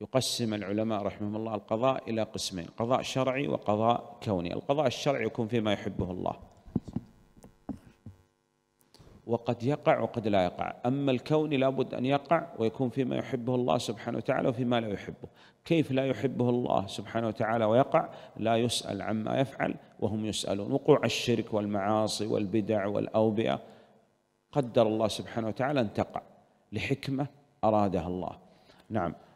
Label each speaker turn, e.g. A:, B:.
A: يقسم العلماء رحمهم الله القضاء إلى قسمين قضاء شرعي وقضاء كوني القضاء الشرعي يكون فيما يحبه الله وقد يقع وقد لا يقع أما الكون لابد أن يقع ويكون فيما يحبه الله سبحانه وتعالى وفيما لا يحبه كيف لا يحبه الله سبحانه وتعالى ويقع لا يسأل عما يفعل وهم يسألون وقوع الشرك والمعاصي والبدع والأوبئة قدر الله سبحانه وتعالى أن تقع لحكمة أرادها الله نعم